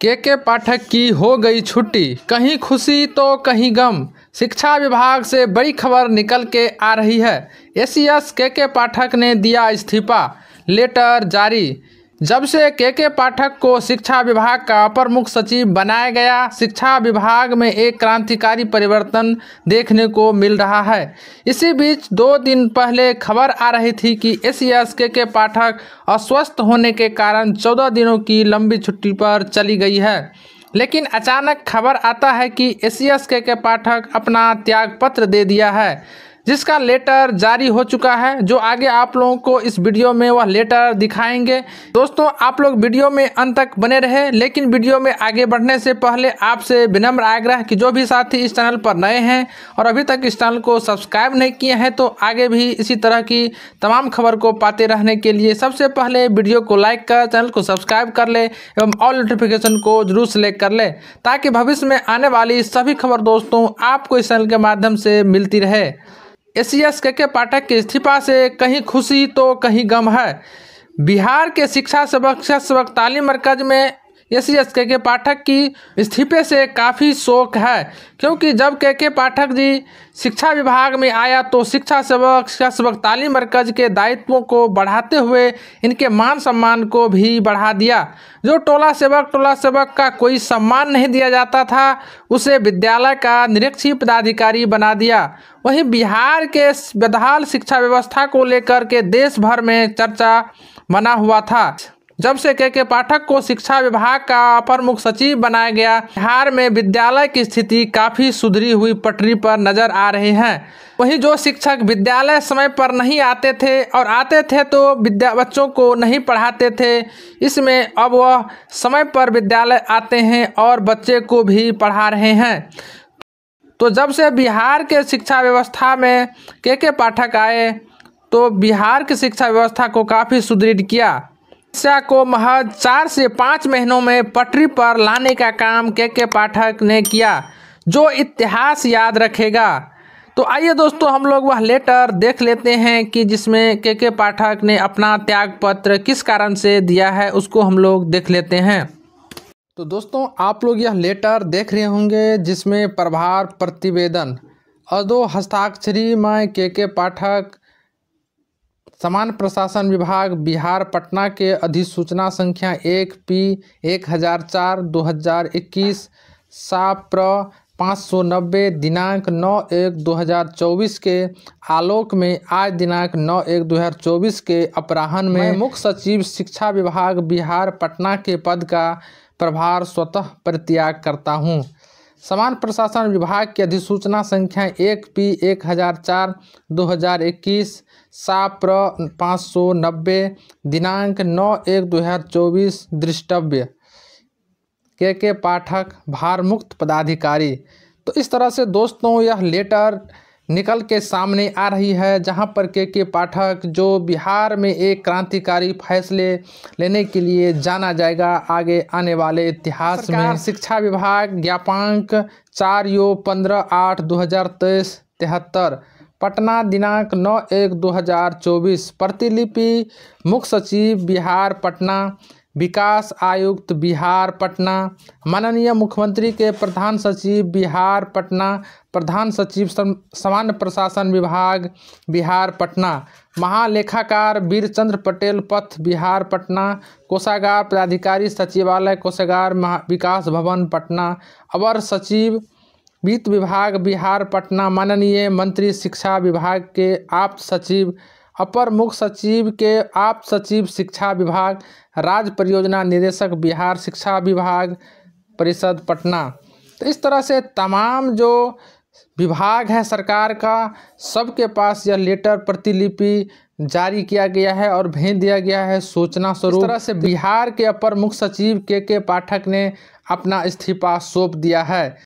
के के पाठक की हो गई छुट्टी कहीं खुशी तो कहीं गम शिक्षा विभाग से बड़ी खबर निकल के आ रही है एसीएस के के पाठक ने दिया इस्तीफा लेटर जारी जब से के के पाठक को शिक्षा विभाग का अपर मुख्य सचिव बनाया गया शिक्षा विभाग में एक क्रांतिकारी परिवर्तन देखने को मिल रहा है इसी बीच दो दिन पहले खबर आ रही थी कि एस के के पाठक अस्वस्थ होने के कारण चौदह दिनों की लंबी छुट्टी पर चली गई है लेकिन अचानक खबर आता है कि एस के के पाठक अपना त्यागपत्र दे दिया है जिसका लेटर जारी हो चुका है जो आगे आप लोगों को इस वीडियो में वह लेटर दिखाएंगे दोस्तों आप लोग वीडियो में अंत तक बने रहे लेकिन वीडियो में आगे बढ़ने से पहले आपसे विनम्र आग्रह कि जो भी साथी इस चैनल पर नए हैं और अभी तक इस चैनल को सब्सक्राइब नहीं किए हैं तो आगे भी इसी तरह की तमाम खबर को पाते रहने के लिए सबसे पहले वीडियो को लाइक कर चैनल को सब्सक्राइब कर ले एवं ऑल नोटिफिकेशन को जरूर सेलेक्ट कर ले ताकि भविष्य में आने वाली सभी खबर दोस्तों आपको इस चैनल के माध्यम से मिलती रहे एस सी एस के के पाठक की इस्तीफा से कहीं खुशी तो कहीं गम है बिहार के शिक्षा सबक सबक तालीम मरकज में एस एस के के पाठक की इस्तीफे से काफ़ी शोक है क्योंकि जब के के पाठक जी शिक्षा विभाग में आया तो शिक्षा सेवक शिक्षा सेवक तालीम मरकज़ के दायित्वों को बढ़ाते हुए इनके मान सम्मान को भी बढ़ा दिया जो टोला सेवक टोला सेवक का कोई सम्मान नहीं दिया जाता था उसे विद्यालय का निरीक्षी पदाधिकारी बना दिया वहीं बिहार के बदहाल शिक्षा व्यवस्था को लेकर के देश भर में चर्चा बना हुआ था जब से के के पाठक को शिक्षा विभाग का अपर मुख्य सचिव बनाया गया बिहार में विद्यालय की स्थिति काफी सुधरी हुई पटरी पर नजर आ रही है वहीं जो शिक्षक विद्यालय समय पर नहीं आते थे और आते थे तो विद्या बच्चों को नहीं पढ़ाते थे इसमें अब वह समय पर विद्यालय आते हैं और बच्चे को भी पढ़ा रहे हैं तो जब से बिहार के शिक्षा व्यवस्था में के के पाठक आए तो बिहार की शिक्षा व्यवस्था को काफ़ी सुदृढ़ किया समस्या को महज चार से पाँच महीनों में पटरी पर लाने का काम के के पाठक ने किया जो इतिहास याद रखेगा तो आइए दोस्तों हम लोग वह लेटर देख लेते हैं कि जिसमें के के पाठक ने अपना त्याग पत्र किस कारण से दिया है उसको हम लोग देख लेते हैं तो दोस्तों आप लोग यह लेटर देख रहे होंगे जिसमें प्रभार प्रतिवेदन अदो हस्ताक्षरी मैं के के पाठक सामान्य प्रशासन विभाग बिहार पटना के अधिसूचना संख्या एक पी एक हज़ार चार दो हज़ार इक्कीस सा प्र पाँच सौ नब्बे दिनांक नौ एक दो हज़ार चौबीस के आलोक में आज दिनांक नौ एक दो हज़ार चौबीस के अपराहन में मुख्य सचिव शिक्षा विभाग बिहार पटना के पद का प्रभार स्वतः परित्याग करता हूँ समान प्रशासन विभाग की अधिसूचना संख्या एक पी एक हज़ार चार दो हज़ार इक्कीस प्र पाँच सौ नब्बे दिनांक नौ एक दो हज़ार चौबीस दृष्टव्य के के पाठक भारमुक्त पदाधिकारी तो इस तरह से दोस्तों यह लेटर निकल के सामने आ रही है जहां पर के के पाठक जो बिहार में एक क्रांतिकारी फैसले लेने के लिए जाना जाएगा आगे आने वाले इतिहास में शिक्षा विभाग ज्ञापांक चार यो पंद्रह आठ दो हज़ार तेईस तिहत्तर पटना दिनांक नौ एक दो हजार चौबीस प्रतिलिपि मुख्य सचिव बिहार पटना विकास आयुक्त बिहार पटना माननीय मुख्यमंत्री के प्रधान सचिव बिहार पटना प्रधान सचिव सामान्य प्रशासन विभाग बिहार पटना महालेखाकार वीरचंद्र पटेल पथ बिहार पटना कोषागार पदाधिकारी सचिवालय कोषागार विकास भवन पटना अवर सचिव वित्त विभाग बिहार पटना माननीय मंत्री शिक्षा विभाग के आप सचिव अपर मुख्य सचिव के आप सचिव शिक्षा विभाग राज्य परियोजना निदेशक बिहार शिक्षा विभाग परिषद पटना तो इस तरह से तमाम जो विभाग है सरकार का सबके पास यह लेटर प्रतिलिपि जारी किया गया है और भेज दिया गया है सूचना स्वरूप इस तरह से बिहार के अपर मुख्य सचिव के के पाठक ने अपना इस्तीफा सौंप दिया है